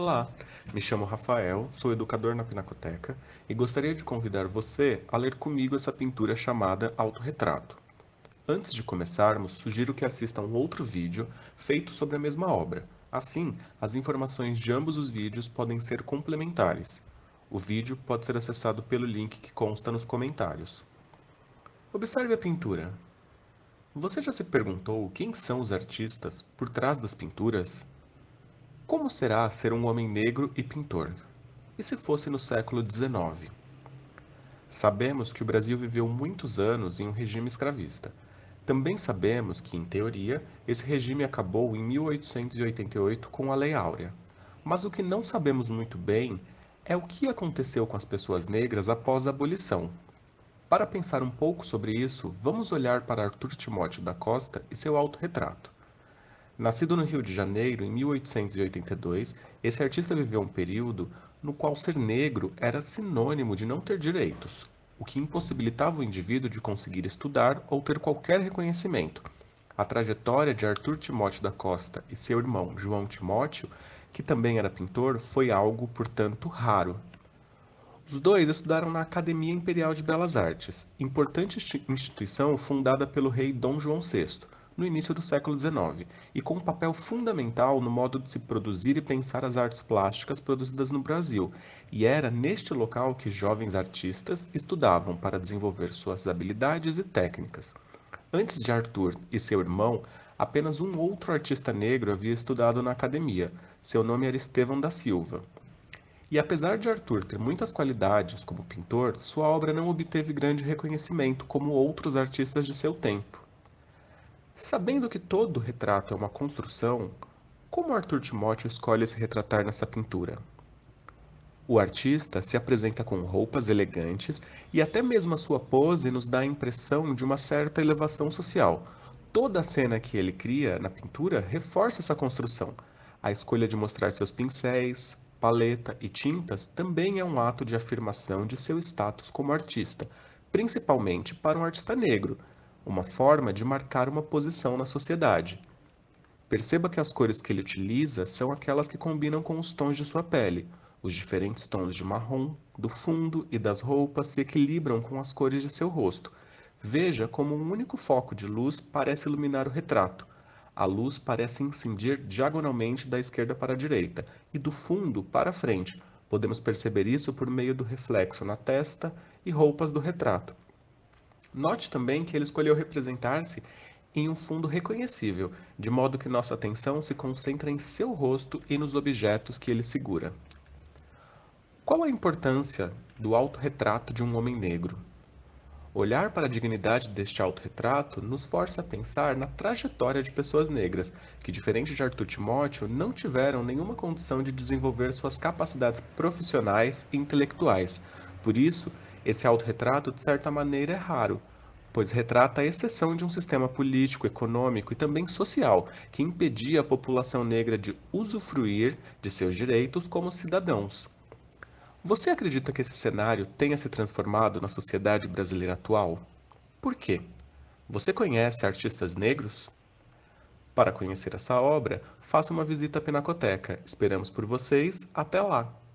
Olá, me chamo Rafael, sou educador na Pinacoteca e gostaria de convidar você a ler comigo essa pintura chamada Autorretrato. Antes de começarmos, sugiro que assista um outro vídeo feito sobre a mesma obra. Assim, as informações de ambos os vídeos podem ser complementares. O vídeo pode ser acessado pelo link que consta nos comentários. Observe a pintura. Você já se perguntou quem são os artistas por trás das pinturas? Como será ser um homem negro e pintor? E se fosse no século XIX? Sabemos que o Brasil viveu muitos anos em um regime escravista. Também sabemos que, em teoria, esse regime acabou em 1888 com a Lei Áurea. Mas o que não sabemos muito bem é o que aconteceu com as pessoas negras após a abolição. Para pensar um pouco sobre isso, vamos olhar para Arthur Timóteo da Costa e seu autorretrato. Nascido no Rio de Janeiro em 1882, esse artista viveu um período no qual ser negro era sinônimo de não ter direitos, o que impossibilitava o indivíduo de conseguir estudar ou ter qualquer reconhecimento. A trajetória de Arthur Timóteo da Costa e seu irmão João Timóteo, que também era pintor, foi algo, portanto, raro. Os dois estudaram na Academia Imperial de Belas Artes, importante instituição fundada pelo rei Dom João VI no início do século XIX, e com um papel fundamental no modo de se produzir e pensar as artes plásticas produzidas no Brasil, e era neste local que jovens artistas estudavam para desenvolver suas habilidades e técnicas. Antes de Arthur e seu irmão, apenas um outro artista negro havia estudado na academia. Seu nome era Estevão da Silva. E apesar de Arthur ter muitas qualidades como pintor, sua obra não obteve grande reconhecimento como outros artistas de seu tempo. Sabendo que todo retrato é uma construção, como Arthur Timóteo escolhe se retratar nessa pintura? O artista se apresenta com roupas elegantes e até mesmo a sua pose nos dá a impressão de uma certa elevação social. Toda a cena que ele cria na pintura reforça essa construção. A escolha de mostrar seus pincéis, paleta e tintas também é um ato de afirmação de seu status como artista, principalmente para um artista negro, uma forma de marcar uma posição na sociedade. Perceba que as cores que ele utiliza são aquelas que combinam com os tons de sua pele. Os diferentes tons de marrom, do fundo e das roupas se equilibram com as cores de seu rosto. Veja como um único foco de luz parece iluminar o retrato. A luz parece incendir diagonalmente da esquerda para a direita e do fundo para a frente. Podemos perceber isso por meio do reflexo na testa e roupas do retrato. Note também que ele escolheu representar-se em um fundo reconhecível, de modo que nossa atenção se concentra em seu rosto e nos objetos que ele segura. Qual a importância do autorretrato de um homem negro? Olhar para a dignidade deste autorretrato nos força a pensar na trajetória de pessoas negras, que, diferente de Arthur Timóteo, não tiveram nenhuma condição de desenvolver suas capacidades profissionais e intelectuais. Por isso, esse autorretrato, de certa maneira, é raro, pois retrata a exceção de um sistema político, econômico e também social que impedia a população negra de usufruir de seus direitos como cidadãos. Você acredita que esse cenário tenha se transformado na sociedade brasileira atual? Por quê? Você conhece artistas negros? Para conhecer essa obra, faça uma visita à Pinacoteca. Esperamos por vocês. Até lá!